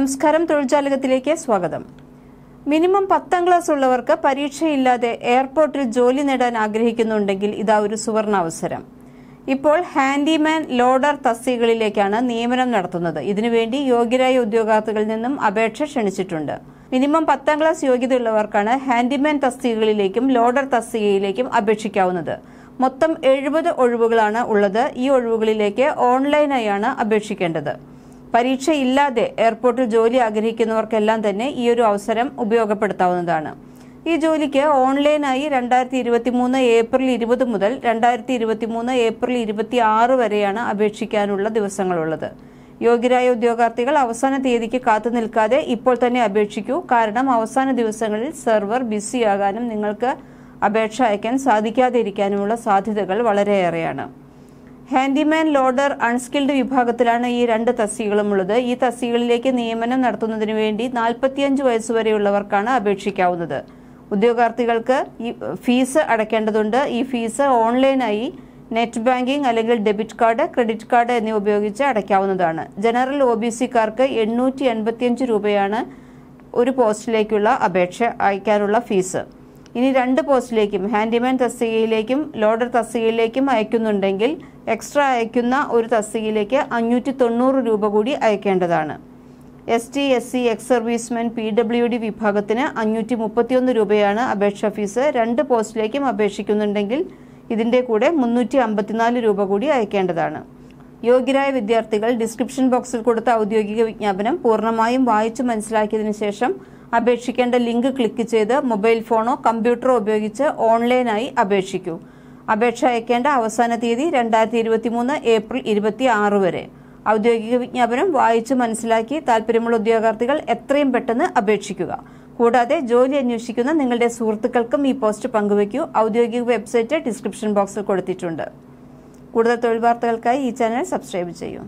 നമസ്കാരം തൊഴിൽജാലകത്തിലേക്ക് സ്വാഗതം മിനിമം പത്താം ക്ലാസ് ഉള്ളവർക്ക് പരീക്ഷയില്ലാതെ എയർപോർട്ടിൽ ജോലി നേടാൻ ആഗ്രഹിക്കുന്നുണ്ടെങ്കിൽ ഇതാ ഒരു സുവർണാവസരം ഇപ്പോൾ ഹാൻഡിമാൻ ലോഡർ തസ്തികകളിലേക്കാണ് നിയമനം നടത്തുന്നത് ഇതിനുവേണ്ടി യോഗ്യരായ ഉദ്യോഗാർത്ഥികളിൽ നിന്നും അപേക്ഷ ക്ഷണിച്ചിട്ടുണ്ട് മിനിമം പത്താം ക്ലാസ് യോഗ്യതയുള്ളവർക്കാണ് ഹാൻഡിമാൻ തസ്തികകളിലേക്കും ലോഡർ തസ്തികയിലേക്കും അപേക്ഷിക്കാവുന്നത് മൊത്തം എഴുപത് ഒഴിവുകളാണ് ഉള്ളത് ഈ ഒഴിവുകളിലേക്ക് ഓൺലൈനായാണ് അപേക്ഷിക്കേണ്ടത് പരീക്ഷയില്ലാതെ എയർപോർട്ടിൽ ജോലി ആഗ്രഹിക്കുന്നവർക്കെല്ലാം തന്നെ ഈ ഒരു അവസരം ഉപയോഗപ്പെടുത്താവുന്നതാണ് ഈ ജോലിക്ക് ഓൺലൈനായി രണ്ടായിരത്തി ഇരുപത്തി മൂന്ന് ഏപ്രിൽ ഇരുപത് മുതൽ രണ്ടായിരത്തി ഇരുപത്തി മൂന്ന് ഏപ്രിൽ ഇരുപത്തി ആറ് വരെയാണ് അപേക്ഷിക്കാനുള്ള ദിവസങ്ങളുള്ളത് യോഗ്യരായ ഉദ്യോഗാർത്ഥികൾ അവസാന തീയതിക്ക് കാത്തു നിൽക്കാതെ ഇപ്പോൾ തന്നെ അപേക്ഷിക്കൂ കാരണം അവസാന ദിവസങ്ങളിൽ സെർവർ ബിസിയാകാനും നിങ്ങൾക്ക് അപേക്ഷ അയക്കാൻ സാധിക്കാതെ ഇരിക്കാനുമുള്ള സാധ്യതകൾ വളരെയേറെയാണ് ഹാൻഡിമാൻ ലോഡർ അൺസ്കിൽഡ് വിഭാഗത്തിലാണ് ഈ രണ്ട് തസ്തികകളും ഉള്ളത് ഈ തസ്തികളിലേക്ക് നിയമനം നടത്തുന്നതിനു വേണ്ടി നാൽപ്പത്തിയഞ്ച് വയസ്സുവരെയുള്ളവർക്കാണ് അപേക്ഷിക്കാവുന്നത് ഉദ്യോഗാർത്ഥികൾക്ക് ഈ ഫീസ് അടയ്ക്കേണ്ടതുണ്ട് ഈ ഫീസ് ഓൺലൈനായി നെറ്റ് ബാങ്കിംഗ് അല്ലെങ്കിൽ ഡെബിറ്റ് കാർഡ് ക്രെഡിറ്റ് കാർഡ് എന്നിവ ഉപയോഗിച്ച് അടയ്ക്കാവുന്നതാണ് ജനറൽ ഒ ബി സിക്കാർക്ക് എണ്ണൂറ്റി എൺപത്തിയഞ്ച് രൂപയാണ് ഒരു പോസ്റ്റിലേക്കുള്ള അപേക്ഷ അയക്കാനുള്ള ഫീസ് ഇനി രണ്ട് പോസ്റ്റിലേക്കും ഹാൻഡിമാൻ തസ്തികയിലേക്കും ലോഡർ തസ്തികയിലേക്കും അയക്കുന്നുണ്ടെങ്കിൽ എക്സ്ട്രാ അയക്കുന്ന ഒരു തസ്തികയിലേക്ക് അഞ്ഞൂറ്റി തൊണ്ണൂറ് രൂപ കൂടി അയക്കേണ്ടതാണ് S T S C ex servicemen P W D വിഭാഗത്തിന് അഞ്ഞൂറ്റി മുപ്പത്തിയൊന്ന് രൂപയാണ് അപേക്ഷാ ഫീസ് രണ്ട് പോസ്റ്റിലേക്കും അപേക്ഷിക്കുന്നുണ്ടെങ്കിൽ ഇതിൻ്റെ കൂടെ മുന്നൂറ്റി അമ്പത്തിനാല് രൂപ കൂടി അയക്കേണ്ടതാണ് യോഗ്യരായ വിദ്യാർത്ഥികൾ ഡിസ്ക്രിപ്ഷൻ ബോക്സിൽ കൊടുത്ത ഔദ്യോഗിക വിജ്ഞാപനം പൂർണ്ണമായും വായിച്ചു മനസ്സിലാക്കിയതിനു ശേഷം അപേക്ഷിക്കേണ്ട ലിങ്ക് ക്ലിക്ക് ചെയ്ത് മൊബൈൽ ഫോണോ കമ്പ്യൂട്ടറോ ഉപയോഗിച്ച് ഓൺലൈനായി അപേക്ഷിക്കൂ അപേക്ഷ അയക്കേണ്ട അവസാന തീയതി രണ്ടായിരത്തി ഇരുപത്തി മൂന്ന് ഏപ്രിൽ ഇരുപത്തി ആറ് വരെ ഔദ്യോഗിക വിജ്ഞാപനം വായിച്ച് മനസ്സിലാക്കി താല്പര്യമുള്ള ഉദ്യോഗാർത്ഥികൾ എത്രയും പെട്ടെന്ന് അപേക്ഷിക്കുക കൂടാതെ ജോലി അന്വേഷിക്കുന്ന നിങ്ങളുടെ സുഹൃത്തുക്കൾക്കും ഈ പോസ്റ്റ് പങ്കുവയ്ക്കൂ ഔദ്യോഗിക വെബ്സൈറ്റ് ഡിസ്ക്രിപ്ഷൻ ബോക്സിൽ കൊടുത്തിട്ടുണ്ട് കൂടുതൽ തൊഴിൽ വാർത്തകൾക്കായി ഈ ചാനൽ സബ്സ്ക്രൈബ് ചെയ്യൂ